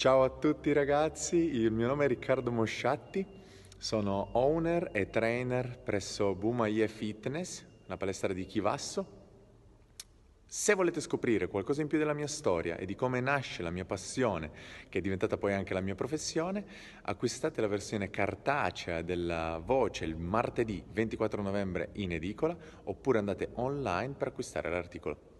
Ciao a tutti ragazzi, il mio nome è Riccardo Mosciatti, sono owner e trainer presso Bumaie Fitness, la palestra di Chivasso. Se volete scoprire qualcosa in più della mia storia e di come nasce la mia passione, che è diventata poi anche la mia professione, acquistate la versione cartacea della voce il martedì 24 novembre in edicola oppure andate online per acquistare l'articolo.